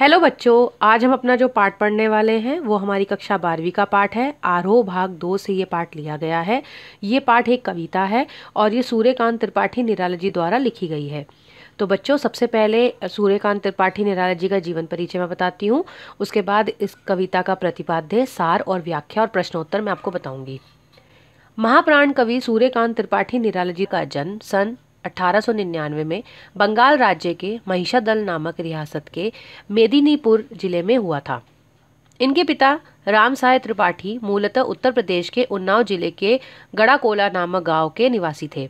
hello बच्चों आज हम अपना जो पाठ पढ़ने वाले हैं वो हमारी कक्षा बारहवीं का पाठ है आरोह भाग दो से ये पाठ लिया गया है ये पाठ एक कविता है और ये सूर्यकांत त्रिपाठी निराला जी द्वारा लिखी गई है तो बच्चों सबसे पहले सूर्यकांत त्रिपाठी निराला जी का जीवन परिचय मैं बताती हूँ उसके बाद इस कविता का प्रतिपाद्य सार और व्याख्या और प्रश्नोत्तर मैं आपको बताऊँगी महाप्राण कवि सूर्यकांत त्रिपाठी निराला जी का जन्म सन 1899 में बंगाल राज्य के महिषादल नामक रियासत के मेदिनीपुर जिले में हुआ था इनके पिता राम साय त्रिपाठी मूलतः उत्तर प्रदेश के उन्नाव जिले के गड़ाकोला नामक गांव के निवासी थे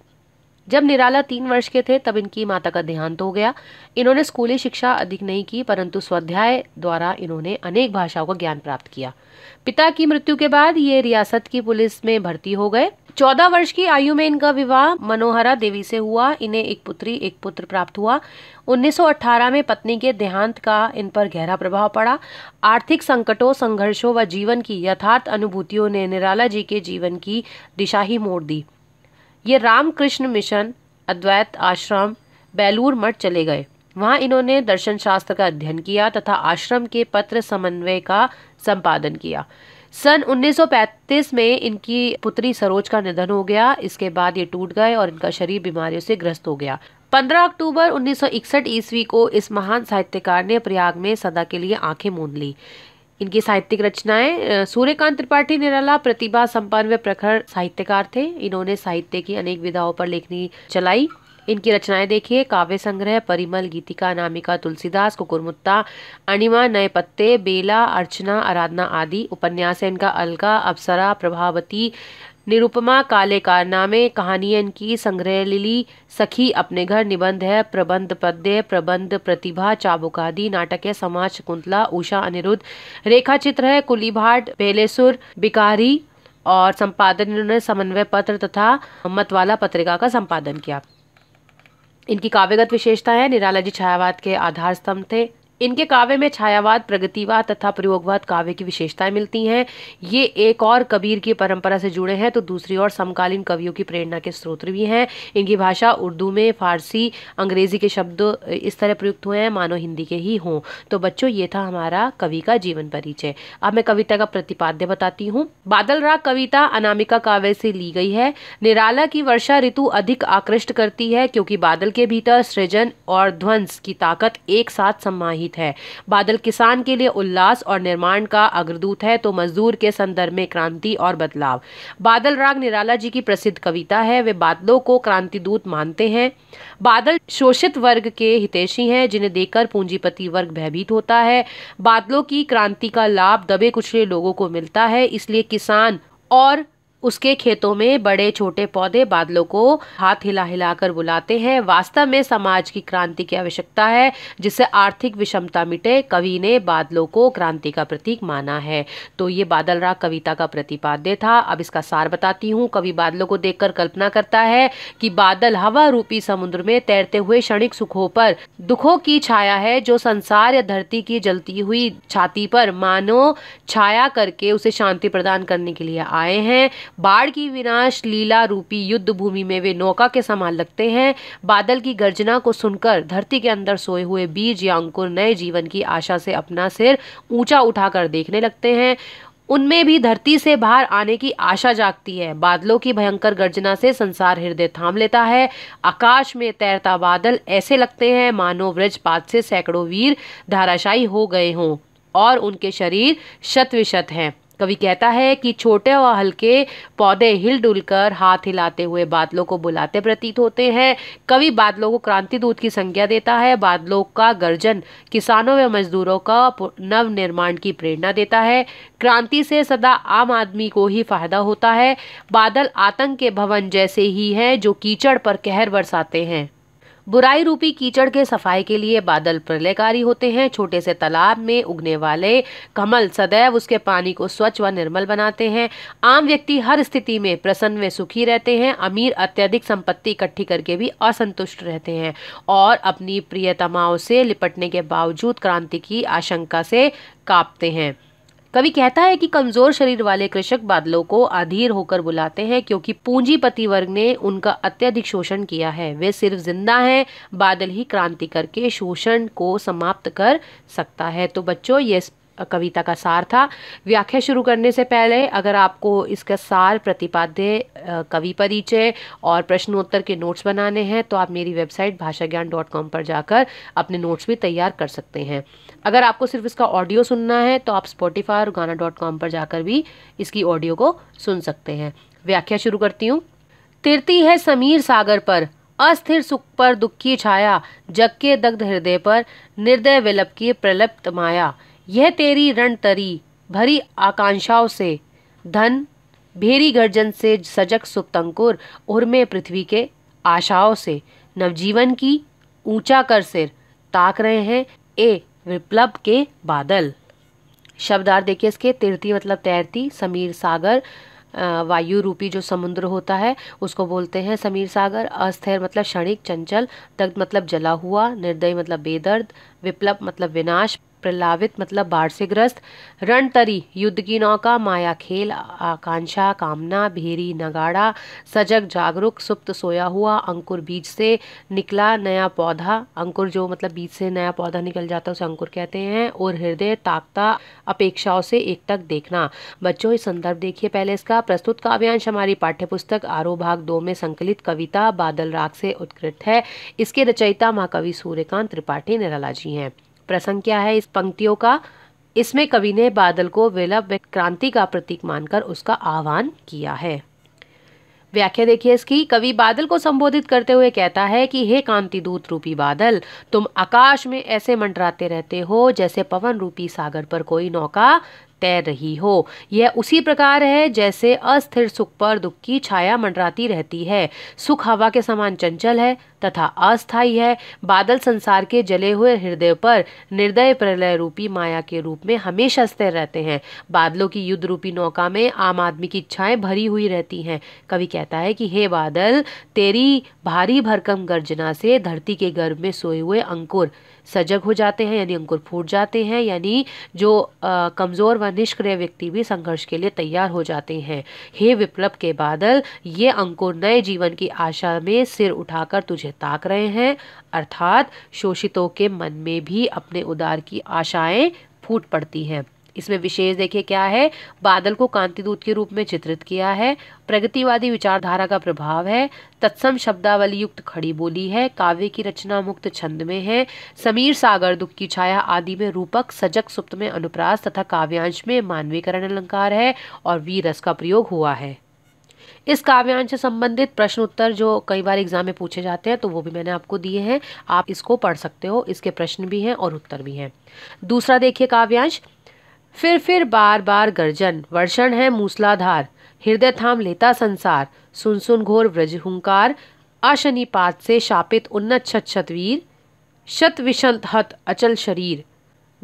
जब निराला तीन वर्ष के थे तब इनकी माता का देहांत हो गया इन्होंने स्कूली शिक्षा अधिक नहीं की परंतु स्वाध्याय द्वारा इन्होंने अनेक भाषाओं का ज्ञान प्राप्त किया पिता की मृत्यु के बाद ये रियासत की पुलिस में भर्ती हो गए चौदह वर्ष की आयु में इनका विवाह मनोहरा देवी से हुआ इन्हें एक पुत्री एक पुत्र प्राप्त हुआ 1918 में पत्नी के देहांत का इन पर गहरा प्रभाव पड़ा आर्थिक संकटों संघर्षों व जीवन की यथार्थ अनुभूतियों ने निराला जी के जीवन की दिशा ही मोड़ दी ये रामकृष्ण मिशन अद्वैत आश्रम बेलूर मठ चले गए वहाँ इन्होंने दर्शन शास्त्र का अध्ययन किया तथा आश्रम के पत्र समन्वय का संपादन किया सन 1935 में इनकी पुत्री सरोज का निधन हो गया इसके बाद ये टूट गए और इनका शरीर बीमारियों से ग्रस्त हो गया 15 अक्टूबर 1961 ईस्वी को इस महान साहित्यकार ने प्रयाग में सदा के लिए आंखें मूंद ली इनकी साहित्यिक रचनाएं सूर्यकांत त्रिपाठी निराला प्रतिभा संपन्न व प्रखर साहित्यकार थे इन्होंने साहित्य की अनेक विधाओं पर लेखनी चलाई इनकी रचनाएं देखिए काव्य संग्रह परिमल गीतिका नामिका तुलसीदास कुकुरमुत्ता अनिमा नए पत्ते बेला अर्चना आराधना आदि उपन्यास है इनका अलगा अप्सरा प्रभावती निरुपमा काले कारनामे कहानी इनकी संग्रह लिली सखी अपने घर निबंध है प्रबंध पद्य प्रबंध प्रतिभा चाबुकादी नाटक है समाज कुंतला उषा अनिरुद्ध रेखा चित्र है कुलीभाट बेलेसुर बिकारी और संपादन इन्होंने समन्वय पत्र तथा मतवाला पत्रिका का संपादन किया इनकी काव्यगत विशेषता निराला जी छायावाद के आधार स्तंभ थे इनके काव्य में छायावाद प्रगतिवाद तथा प्रयोगवाद काव्य की विशेषताएं मिलती हैं ये एक और कबीर की परंपरा से जुड़े हैं तो दूसरी ओर समकालीन कवियों की प्रेरणा के स्रोत भी हैं इनकी भाषा उर्दू में फारसी अंग्रेजी के शब्द इस तरह प्रयुक्त हुए हैं मानो हिंदी के ही हों तो बच्चों ये था हमारा कवि का जीवन परिचय अब मैं कविता का प्रतिपाद्य बताती हूँ बादल राग कविता अनामिका काव्य से ली गई है निराला की वर्षा ऋतु अधिक आकृष्ट करती है क्योंकि बादल के भीतर सृजन और ध्वंस की ताकत एक साथ समाहित संगीत है बादल किसान के लिए उल्लास और निर्माण का अग्रदूत है तो मजदूर के संदर्भ में क्रांति और बदलाव बादल राग निराला जी की प्रसिद्ध कविता है वे बादलों को क्रांति दूत मानते हैं बादल शोषित वर्ग के हितेशी हैं जिन्हें देखकर पूंजीपति वर्ग भयभीत होता है बादलों की क्रांति का लाभ दबे कुचले लोगों को मिलता है इसलिए किसान और उसके खेतों में बड़े छोटे पौधे बादलों को हाथ हिला हिलाकर बुलाते हैं वास्तव में समाज की क्रांति की आवश्यकता है जिससे आर्थिक विषमता मिटे कवि ने बादलों को क्रांति का प्रतीक माना है तो ये बादल राग कविता का प्रतिपाद्य था अब इसका सार बताती हूँ कवि बादलों को देखकर कल्पना करता है कि बादल हवा रूपी समुद्र में तैरते हुए क्षणिक सुखों पर दुखों की छाया है जो संसार या धरती की जलती हुई छाती पर मानो छाया करके उसे शांति प्रदान करने के लिए आए हैं बाढ़ की विनाश लीला रूपी युद्ध भूमि में वे नौका के समान लगते हैं बादल की गर्जना को सुनकर धरती के अंदर सोए हुए बीज या अंकुर नए जीवन की आशा से अपना सिर ऊंचा उठाकर देखने लगते हैं उनमें भी धरती से बाहर आने की आशा जागती है बादलों की भयंकर गर्जना से संसार हृदय थाम लेता है आकाश में तैरता बादल ऐसे लगते हैं मानो वज्रपात से सैकड़ों वीर धाराशायी हो गए हों और उनके शरीर शतविशत हैं कवि कहता है कि छोटे और हल्के पौधे हिल डुल कर हाथ हिलाते हुए बादलों को बुलाते प्रतीत होते हैं कवि बादलों को क्रांति दूत की संज्ञा देता है बादलों का गर्जन किसानों व मजदूरों का नवनिर्माण की प्रेरणा देता है क्रांति से सदा आम आदमी को ही फायदा होता है बादल आतंक के भवन जैसे ही है जो कीचड़ पर कहर बरसाते हैं बुराई रूपी कीचड़ के सफाई के लिए बादल प्रलयकारी होते हैं छोटे से तालाब में उगने वाले कमल सदैव उसके पानी को स्वच्छ व निर्मल बनाते हैं आम व्यक्ति हर स्थिति में प्रसन्न व सुखी रहते हैं अमीर अत्यधिक संपत्ति इकट्ठी करके भी असंतुष्ट रहते हैं और अपनी प्रियतमाओं से लिपटने के बावजूद क्रांति की आशंका से कांपते हैं कवि कहता है कि कमजोर शरीर वाले कृषक बादलों को अधीर होकर बुलाते हैं क्योंकि पूंजीपति वर्ग ने उनका अत्यधिक शोषण किया है वे सिर्फ जिंदा हैं बादल ही क्रांति करके शोषण को समाप्त कर सकता है तो बच्चों ये कविता का सार था व्याख्या शुरू करने से पहले अगर आपको इसका सार प्रतिपाद्य कवि परिचय और प्रश्नोत्तर के नोट्स बनाने हैं तो आप मेरी वेबसाइट भाषा ज्ञान डॉट कॉम पर जाकर अपने नोट्स भी तैयार कर सकते हैं अगर आपको सिर्फ इसका ऑडियो सुनना है तो आप स्पॉटिफाई और गाना डॉट कॉम पर जाकर भी इसकी ऑडियो को सुन सकते हैं व्याख्या शुरू करती हूँ तिरती है समीर सागर पर अस्थिर सुख पर दुखी छाया जग के दग्ध हृदय पर निर्दय विलप की प्रलप्त माया यह तेरी रण तरी भरी आकांक्षाओं से धन भेरी गर्जन से सजग सुप्तंकुर उर्मे पृथ्वी के आशाओं से नवजीवन की ऊंचा कर सिर ताक रहे हैं ए विप्लव के बादल शब्दार्थ देखिए इसके तिरती मतलब तैरती समीर सागर वायु रूपी जो समुद्र होता है उसको बोलते हैं समीर सागर अस्थिर मतलब क्षणिक चंचल दग्ध मतलब जला हुआ निर्दयी मतलब बेदर्द विप्लव मतलब विनाश प्रलावित मतलब बाढ़ से ग्रस्त रणतरी युद्ध की नौका माया खेल आकांक्षा कामना भेरी नगाड़ा सजग जागरूक सुप्त सोया हुआ अंकुर बीज से निकला नया पौधा अंकुर जो मतलब बीज से नया पौधा निकल जाता है उसे अंकुर कहते हैं और हृदय ताकता अपेक्षाओं से एक तक देखना बच्चों इस संदर्भ देखिए पहले इसका प्रस्तुत काव्यांश हमारी पुस्तक आरो भाग दो में संकलित कविता बादल राग से उत्कृत है इसके रचयिता महाकवि सूर्यकांत त्रिपाठी निराला जी हैं प्रसंग क्या है इस पंक्तियों का इसमें कवि ने बादल को विलभ क्रांति का प्रतीक मानकर उसका आह्वान किया है व्याख्या देखिए इसकी कवि बादल को संबोधित करते हुए कहता है कि हे कांति दूत रूपी बादल तुम आकाश में ऐसे मंडराते रहते हो जैसे पवन रूपी सागर पर कोई नौका तैर रही हो यह उसी प्रकार है जैसे अस्थिर सुख पर दुख की छाया मंडराती रहती है सुख हवा के समान चंचल है तथा अस्थाई है बादल संसार के जले हुए हृदय पर निर्दय प्रलय रूपी माया के रूप में हमेशा स्थिर रहते हैं बादलों की युद्ध रूपी नौका में आम आदमी की इच्छाएं भरी हुई रहती हैं कवि कहता है कि हे बादल तेरी भारी भरकम गर्जना से धरती के गर्भ में सोए हुए अंकुर सजग हो जाते हैं यानी अंकुर फूट जाते हैं यानी जो कमज़ोर व निष्क्रिय व्यक्ति भी संघर्ष के लिए तैयार हो जाते हैं हे विप्लव के बादल ये अंकुर नए जीवन की आशा में सिर उठाकर तुझे उसे ताक रहे हैं अर्थात शोषितों के मन में भी अपने उदार की आशाएं फूट पड़ती हैं इसमें विशेष देखिए क्या है बादल को कांति दूत के रूप में चित्रित किया है प्रगतिवादी विचारधारा का प्रभाव है तत्सम शब्दावली युक्त खड़ी बोली है काव्य की रचना मुक्त छंद में है समीर सागर दुख की छाया आदि में रूपक सजग सुप्त में अनुप्रास तथा काव्यांश में मानवीकरण अलंकार है और वीरस का प्रयोग हुआ है इस काव्यांश से संबंधित प्रश्न उत्तर जो कई बार एग्जाम में पूछे जाते हैं तो वो भी मैंने आपको दिए हैं आप इसको पढ़ सकते हो इसके प्रश्न भी हैं और उत्तर भी हैं दूसरा देखिए काव्यांश फिर फिर बार बार गर्जन वर्षण है मूसलाधार हृदय थाम लेता संसार सुन सुन घोर व्रज हुंकार अशनिपात से शापित उन्नत छत छतवीर शत विशंत हत अचल शरीर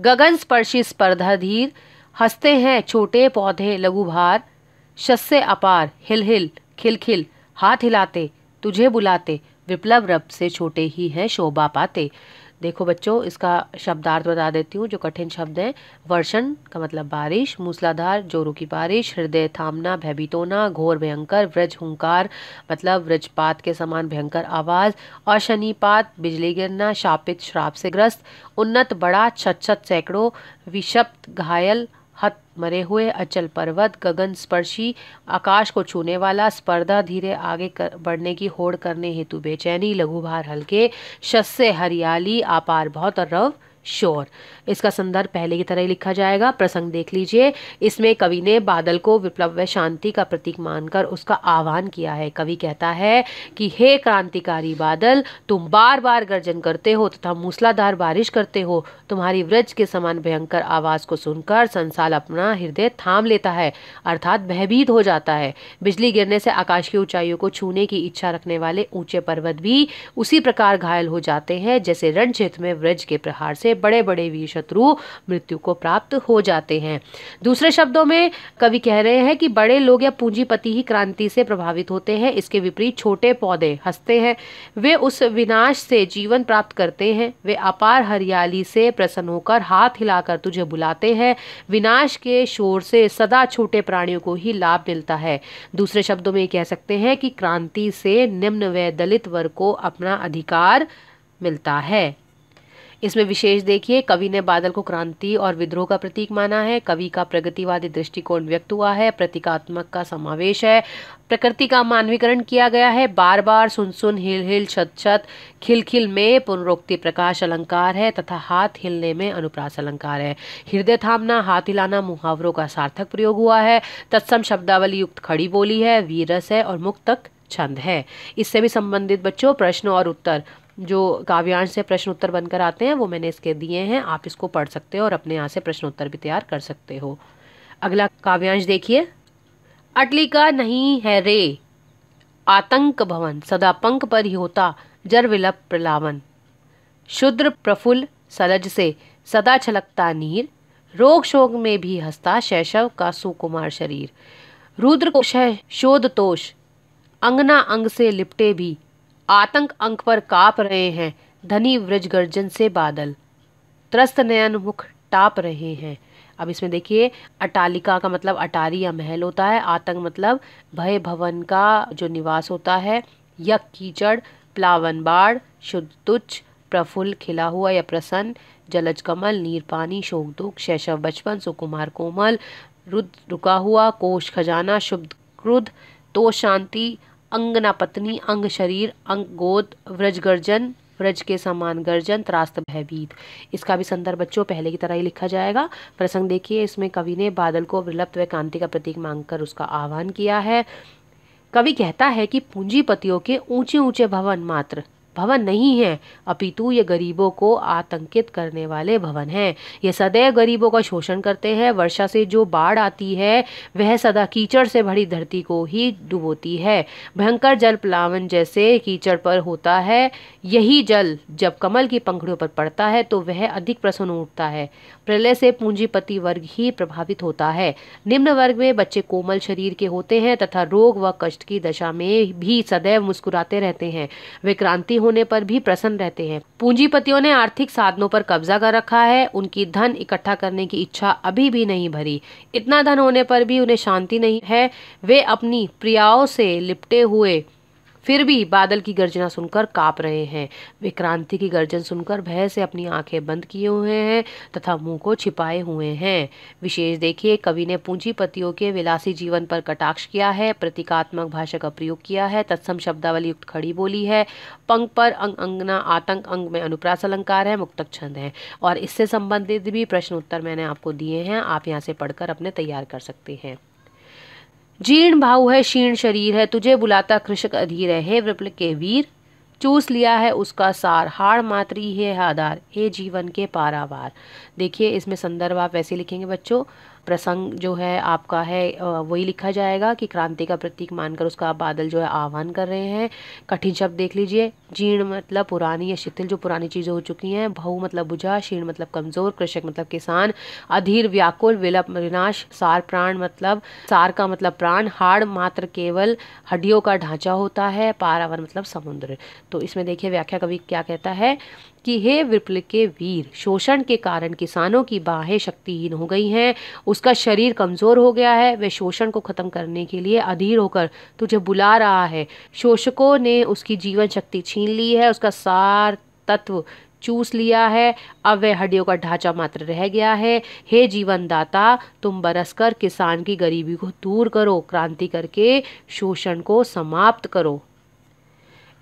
गगन स्पर्शी स्पर्धाधीर हंसते हैं छोटे पौधे लघुभार शस्य अपार हिल हिल खिल खिल हाथ हिलाते तुझे बुलाते विप्लव रब से छोटे ही हैं शोभा पाते देखो बच्चों इसका शब्दार्थ बता देती हूँ जो कठिन शब्द हैं वर्षण का मतलब बारिश मूसलाधार जोरों की बारिश हृदय थामना भयभीत होना घोर भयंकर व्रज हुंकार मतलब व्रजपात के समान भयंकर आवाज़ अशनिपात बिजली गिरना शापित श्राप से ग्रस्त उन्नत बड़ा छत छत सैकड़ों विषप्त घायल मरे हुए अचल पर्वत गगन स्पर्शी आकाश को छूने वाला स्पर्धा धीरे आगे कर, बढ़ने की होड़ करने हेतु बेचैनी लघु भार हल्के शस्य हरियाली आपार बहुत और रव श्योर इसका संदर्भ पहले की तरह ही लिखा जाएगा प्रसंग देख लीजिए इसमें कवि ने बादल को विप्लव व शांति का प्रतीक मानकर उसका आह्वान किया है कवि कहता है कि हे क्रांतिकारी बादल तुम बार बार गर्जन करते हो तथा मूसलाधार बारिश करते हो तुम्हारी व्रज के समान भयंकर आवाज़ को सुनकर संसार अपना हृदय थाम लेता है अर्थात भयभीत हो जाता है बिजली गिरने से आकाश की ऊंचाइयों को छूने की इच्छा रखने वाले ऊंचे पर्वत भी उसी प्रकार घायल हो जाते हैं जैसे रण क्षेत्र में व्रज के प्रहार से बड़े बड़े वीर शत्रु मृत्यु को प्राप्त हो जाते हैं दूसरे शब्दों में कवि कह रहे हैं कि बड़े लोग या पूंजीपति ही क्रांति से प्रभावित होते हैं इसके विपरीत छोटे पौधे हंसते हैं वे उस विनाश से जीवन प्राप्त करते हैं वे अपार हरियाली से प्रसन्न होकर हाथ हिलाकर तुझे बुलाते हैं विनाश के शोर से सदा छोटे प्राणियों को ही लाभ मिलता है दूसरे शब्दों में कह सकते हैं कि क्रांति से निम्न व दलित वर्ग को अपना अधिकार मिलता है इसमें विशेष देखिए कवि ने बादल को क्रांति और विद्रोह का प्रतीक माना है कवि का प्रगतिवादी दृष्टिकोण व्यक्त हुआ है प्रतीकात्मक का समावेश है प्रकृति का मानवीकरण किया गया है बार बार सुन सुन हिल हिल छत छत खिल खिल में पुनरोक्ति प्रकाश अलंकार है तथा हाथ हिलने में अनुप्रास अलंकार है हृदय थामना हाथ हिलाना मुहावरों का सार्थक प्रयोग हुआ है तत्सम शब्दावली युक्त खड़ी बोली है वीरस है और मुक्तक छंद है इससे भी संबंधित बच्चों प्रश्न और उत्तर जो काव्यांश से प्रश्न उत्तर बनकर आते हैं वो मैंने इसके दिए हैं आप इसको पढ़ सकते हो और अपने यहाँ से प्रश्न उत्तर भी तैयार कर सकते हो अगला काव्यांश देखिए अटलिका नहीं है रे आतंक भवन सदा पंख पर ही होता जर विलप प्रलावन शुद्र प्रफुल्ल सलज से सदा छलकता नीर रोग शोक में भी हंसता शैशव का सुकुमार शरीर रुद्र को शोध तोष अंगना अंग से लिपटे भी आतंक अंक पर काप रहे हैं धनी वृज गर्जन से बादल त्रस्त नयन मुख टाप रहे हैं अब इसमें देखिए अटालिका का मतलब अटारी या महल होता है आतंक मतलब भय भवन का जो निवास होता है यक कीचड़ प्लावन बाढ़ शुद्ध तुच्छ प्रफुल्ल खिला हुआ या प्रसन्न जलज कमल नीर पानी शोक दुख शैशव बचपन सुकुमार कोमल रुद रुका हुआ कोश खजाना शुभ क्रुद तो शांति अंगना पत्नी अंग शरीर अंग गोद व्रज गर्जन व्रज के समान गर्जन त्रास्त भयभीत इसका भी संदर्भ बच्चों पहले की तरह ही लिखा जाएगा प्रसंग देखिए इसमें कवि ने बादल को विलप्त व कांति का प्रतीक मांगकर उसका आह्वान किया है कवि कहता है कि पूंजीपतियों के ऊंचे ऊंचे भवन मात्र भवन नहीं है अपितु ये गरीबों को आतंकित करने वाले भवन हैं ये सदैव गरीबों का शोषण करते हैं वर्षा से जो बाढ़ आती है वह सदा कीचड़ से भरी धरती को ही डुबोती है भयंकर जल प्लावन जैसे कीचड़ पर होता है यही जल जब कमल की पंखड़ियों पर पड़ता है तो वह अधिक प्रसन्न उठता है प्रलय से पूंजीपति वर्ग ही प्रभावित होता है निम्न वर्ग में बच्चे कोमल शरीर के होते हैं तथा रोग व कष्ट की दशा में भी सदैव मुस्कुराते रहते हैं वे क्रांति होने पर भी प्रसन्न रहते हैं पूंजीपतियों ने आर्थिक साधनों पर कब्जा कर रखा है उनकी धन इकट्ठा करने की इच्छा अभी भी नहीं भरी इतना धन होने पर भी उन्हें शांति नहीं है वे अपनी प्रियाओं से लिपटे हुए फिर भी बादल की गर्जना सुनकर काँप रहे हैं विक्रांति की गर्जन सुनकर भय से अपनी आंखें बंद किए हुए हैं तथा मुंह को छिपाए हुए हैं विशेष देखिए कवि ने पूंजीपतियों के विलासी जीवन पर कटाक्ष किया है प्रतीकात्मक भाषा का प्रयोग किया है तत्सम शब्दावली युक्त खड़ी बोली है पंख पर अंग अंगना आतंक अंग में अनुप्रास अलंकार है मुक्तक छंद है और इससे संबंधित भी प्रश्न उत्तर मैंने आपको दिए हैं आप यहाँ से पढ़कर अपने तैयार कर सकते हैं जीर्ण भाव है क्षीण शरीर है तुझे बुलाता कृषक अधीर है हे विप्ल के वीर चूस लिया है उसका सार हाड़ मात्री है आधार हे जीवन के पारावार देखिए इसमें संदर्भ आप वैसे लिखेंगे बच्चों प्रसंग जो है आपका है वही लिखा जाएगा कि क्रांति का प्रतीक मानकर उसका बादल जो है आह्वान कर रहे हैं कठिन शब्द देख लीजिए जीर्ण मतलब पुरानी या शिथिल जो पुरानी चीज़ें हो चुकी हैं बहु मतलब बुझा क्षीण मतलब कमज़ोर कृषक मतलब किसान अधीर व्याकुल विलप विनाश सार प्राण मतलब सार का मतलब प्राण हाड़ मात्र केवल हड्डियों का ढांचा होता है पारावर मतलब समुद्र तो इसमें देखिए व्याख्या कवि क्या कहता है कि हे विप्ल के वीर शोषण के कारण किसानों की बाहें शक्तिहीन हो गई हैं उसका शरीर कमज़ोर हो गया है वह शोषण को ख़त्म करने के लिए अधीर होकर तुझे बुला रहा है शोषकों ने उसकी जीवन शक्ति छीन ली है उसका सार तत्व चूस लिया है अब वह हड्डियों का ढांचा मात्र रह गया है हे जीवनदाता तुम बरस कर किसान की गरीबी को दूर करो क्रांति करके शोषण को समाप्त करो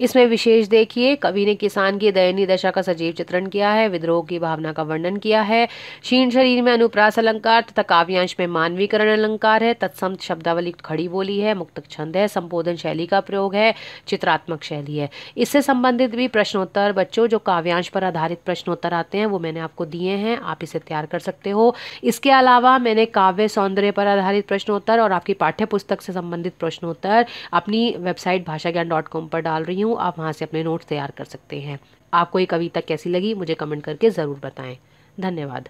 इसमें विशेष देखिए कवि ने किसान की दयनीय दशा का सजीव चित्रण किया है विद्रोह की भावना का वर्णन किया है क्षीण शरीर में अनुप्रास अलंकार तथा काव्यांश में मानवीकरण अलंकार है तत्सम शब्दावली खड़ी बोली है मुक्त छंद है संबोधन शैली का प्रयोग है चित्रात्मक शैली है इससे संबंधित भी प्रश्नोत्तर बच्चों जो काव्यांश पर आधारित प्रश्नोत्तर आते हैं वो मैंने आपको दिए हैं आप इसे तैयार कर सकते हो इसके अलावा मैंने काव्य सौंदर्य पर आधारित प्रश्नोत्तर और आपकी पाठ्य से संबंधित प्रश्नोत्तर अपनी वेबसाइट भाषा ज्ञान डॉट कॉम पर डाल रही हूँ हूँ आप वहाँ से अपने नोट्स तैयार कर सकते हैं आपको ये कविता कैसी लगी मुझे कमेंट करके ज़रूर बताएं धन्यवाद